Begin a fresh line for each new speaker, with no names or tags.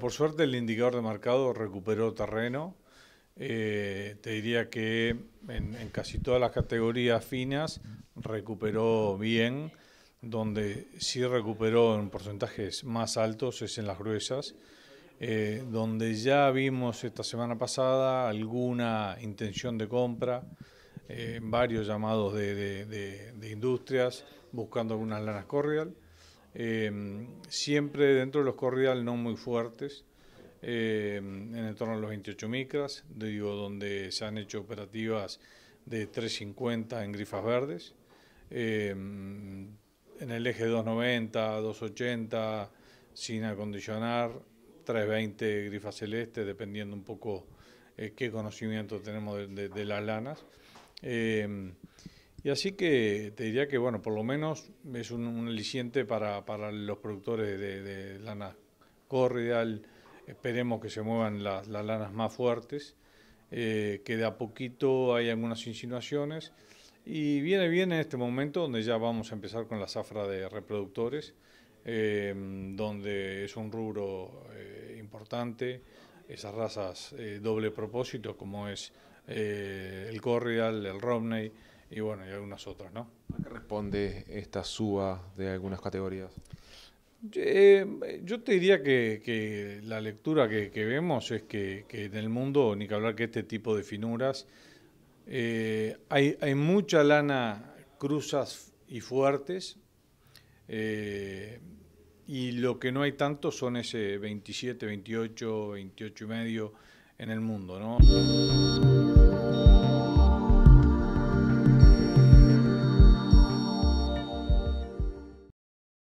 Por suerte el indicador de mercado recuperó terreno. Eh, te diría que en, casi todas las categorías finas recuperó bien. Donde sí recuperó en porcentajes más altos es en las gruesas, eh, donde ya vimos esta semana pasada alguna intención de compra, eh, varios llamados de, industrias buscando algunas lanas Correal. Em, siempre dentro de los corridales no muy fuertes, em, en en torno a los 28 micras, digo, donde se han hecho operativas de 350 en grifas verdes, em, en el eje 290, 280, sin acondicionar, 320 grifas celeste, dependiendo un poco eh, qué conocimiento tenemos de las lanas. Y así que te diría que, bueno, por lo menos es un, aliciente para, los productores de, lana cordial. Esperemos que se muevan las, lanas más fuertes, eh, que de a poquito hay algunas insinuaciones. Y viene bien en este momento donde ya vamos a empezar con la zafra de reproductores, eh, donde es un rubro eh, importante, esas razas doble propósito como es el cordial, el Romney, y bueno, y algunas otras, ¿no? ¿A qué responde esta suba de algunas categorías? Eh, yo te diría que, la lectura que, vemos es que, en el mundo, ni que hablar que este tipo de finuras, eh, hay, mucha lana cruzas y fuertes, eh, y lo que no hay tanto son ese 27, 28, 28 y medio en el mundo, ¿no?